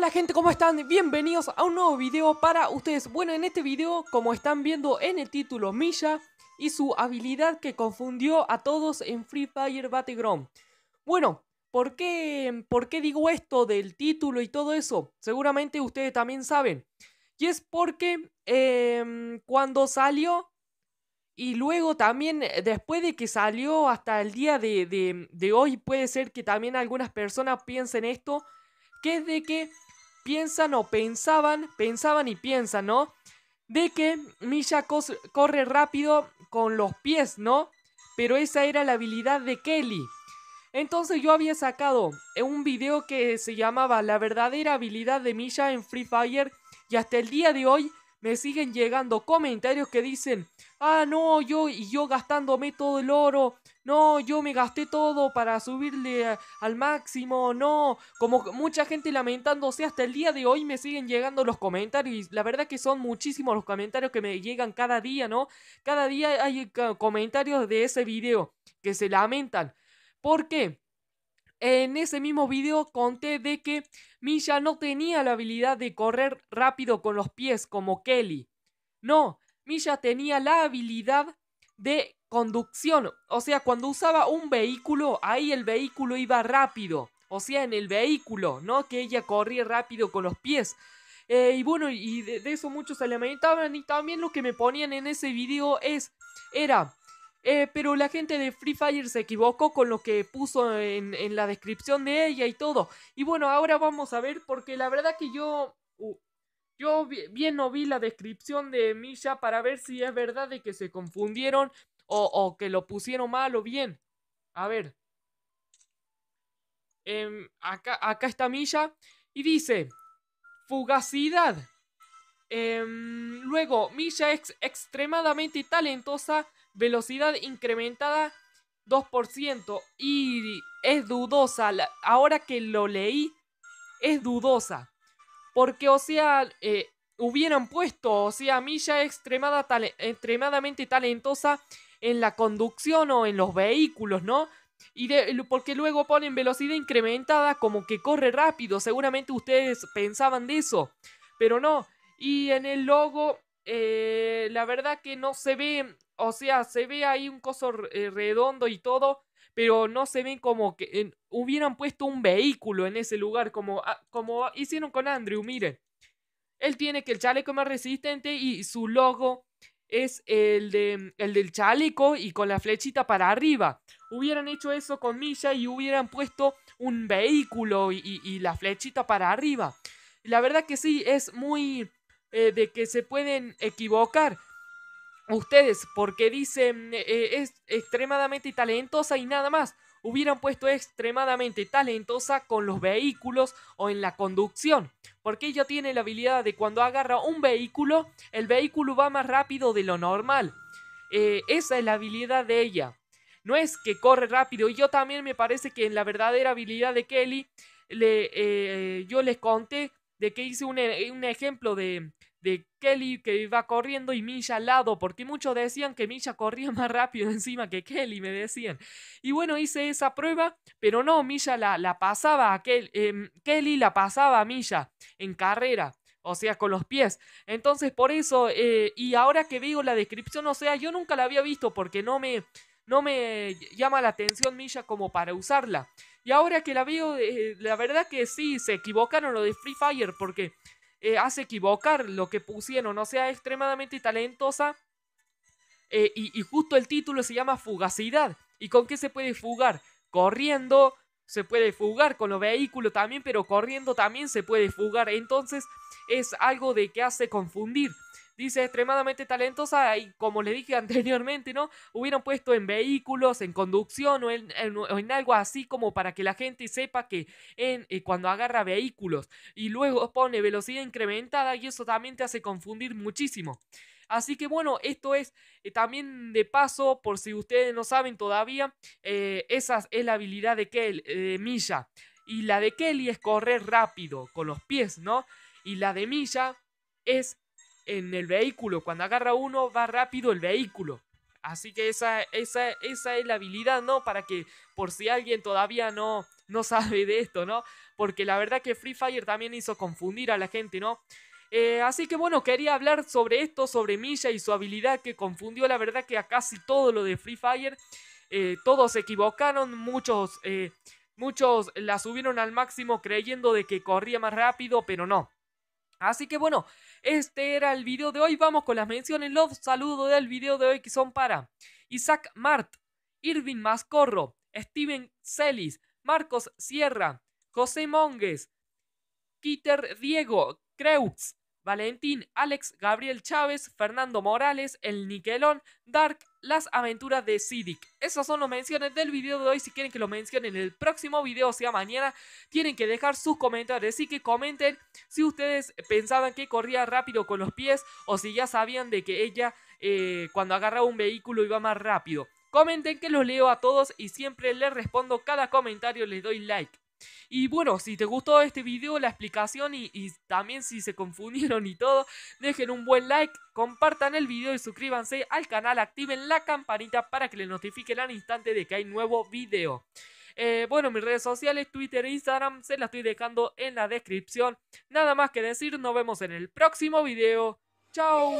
Hola gente, ¿cómo están? Bienvenidos a un nuevo video para ustedes. Bueno, en este video, como están viendo en el título, Milla y su habilidad que confundió a todos en Free Fire Battleground. Bueno, ¿por qué, ¿por qué digo esto del título y todo eso? Seguramente ustedes también saben. Y es porque em, cuando salió y luego también eh, después de que salió hasta el día de hoy puede ser que también algunas personas piensen esto que es de que piensan o pensaban, pensaban y piensan, ¿no? De que Misha corre rápido con los pies, ¿no? Pero esa era la habilidad de Kelly. Entonces yo había sacado un video que se llamaba La verdadera habilidad de Misha en Free Fire y hasta el día de hoy me siguen llegando comentarios que dicen, ah no, yo y yo gastándome todo el oro no, yo me gasté todo para subirle al máximo, no, como mucha gente lamentándose, hasta el día de hoy me siguen llegando los comentarios, y la verdad que son muchísimos los comentarios que me llegan cada día, ¿no? Cada día hay comentarios de ese video que se lamentan. ¿Por qué? En ese mismo video conté de que Misha no tenía la habilidad de correr rápido con los pies como Kelly. No, Misha tenía la habilidad de conducción. O sea, cuando usaba un vehículo, ahí el vehículo iba rápido. O sea, en el vehículo, ¿no? Que ella corría rápido con los pies. Eh, y bueno, y de, eso muchos se lamentaban. Y también lo que me ponían en ese video es, era, eh, pero la gente de Free Fire se equivocó con lo que puso en, la descripción de ella y todo. Y bueno, ahora vamos a ver, porque la verdad que yo... Yo bien no vi la descripción de Misha para ver si es verdad de que se confundieron o, que lo pusieron mal o bien. A ver. Em, acá, está Misha y dice, fugacidad. Em, luego, Misha es extremadamente talentosa, velocidad incrementada 2% y es dudosa. ahora que lo leí, es dudosa. Porque, o sea, eh, hubieran puesto, o sea, Milla es extremadamente talentosa en la conducción o en los vehículos, ¿no? Y porque luego ponen velocidad incrementada como que corre rápido, seguramente ustedes pensaban de eso, pero no. Y en el logo, eh, la verdad que no se ve, o sea, se ve ahí un coso eh, redondo y todo, pero no se ven como que hubieran puesto un vehículo en ese lugar, como, ah, como hicieron con Andrew, miren. Él tiene que el chaleco más resistente y su logo es el, de, el del chaleco y con la flechita para arriba. Hubieran hecho eso con Milla y hubieran puesto un vehículo y, la flechita para arriba. La verdad que sí, es muy eh, de que se pueden equivocar ustedes, porque dicen eh, es extremadamente talentosa y nada más, hubieran puesto extremadamente talentosa con los vehículos o en la conducción, porque ella tiene la habilidad de cuando agarra un vehículo, el vehículo va más rápido de lo normal. Eh, esa es la habilidad de ella. No es que corre rápido. Y yo también me parece que en la verdadera habilidad de Kelly, eh, yo les conté de que hice un ejemplo de, de Kelly que iba corriendo y Milla al lado, porque muchos decían que Milla corría más rápido encima que Kelly, me decían. Y bueno, hice esa prueba, pero no, Milla la, la pasaba a Kelly, em, Kelly la pasaba a Milla en carrera. O sea, con los pies. Entonces, por eso, eh, y ahora que veo la descripción, o sea, yo nunca la había visto porque no me, no me llama la atención Milla como para usarla. Y ahora que la veo, eh, la verdad que sí, se equivocaron lo de Free Fire porque eh, hace equivocar lo que pusieron. O sea, extremadamente talentosa. Eh, y, y justo el título se llama Fugacidad. ¿Y con qué se puede fugar? Corriendo, se puede fugar con los vehículos también, pero corriendo también se puede fugar. Entonces es algo de que hace confundir. Dice extremadamente talentosa y como le dije anteriormente, ¿no? Hubieran puesto en vehículos, en conducción o en, algo así como para que la gente sepa que eh, cuando agarra vehículos y luego pone velocidad incrementada y eso también te hace confundir muchísimo. Así que bueno, esto es eh, también de paso, por si ustedes no saben todavía, eh, esa es la habilidad de, Kelly de Milla. Y la de Kelly es correr rápido con los pies, ¿no? Y la de Milla es en el vehículo. Cuando agarra uno, va rápido el vehículo. Así que esa, esa, esa es la habilidad, ¿no? Para que por si alguien todavía no, no sabe de esto, ¿no? Porque la verdad que Free Fire también hizo confundir a la gente, ¿no? Eh, así que bueno, quería hablar sobre esto, sobre Milla y su habilidad que confundió la verdad que a casi todo lo de Free Fire. Eh, todos se equivocaron, muchos, eh, muchos la subieron al máximo creyendo de que corría más rápido, pero no. Así que bueno, este era el video de hoy. Vamos con las menciones. Los saludos del video de hoy que son para Isaac Mart, Irving Mascorro, Steven Celis, Marcos Sierra, José Monges, Kiter Diego, Kreutz Valentín, Alex, Gabriel Chávez, Fernando Morales, El Niquelón, Dark, Las Aventuras de Sidik. Esas son las menciones del video de hoy. Si quieren que lo mencionen en el próximo video, sea mañana, tienen que dejar sus comentarios. Así que comenten si ustedes pensaban que corría rápido con los pies o si ya sabían de que ella eh, cuando agarraba un vehículo iba más rápido. Comenten que los leo a todos y siempre les respondo cada comentario, les doy like. Y bueno, si te gustó este video, la explicación y, también si se confundieron y todo, dejen un buen like, compartan el video y suscríbanse al canal, activen la campanita para que les notifiquen al instante de que hay nuevo video. Eh, bueno, mis redes sociales, Twitter e Instagram, se las estoy dejando en la descripción. Nada más que decir, nos vemos en el próximo video. ¡Chao!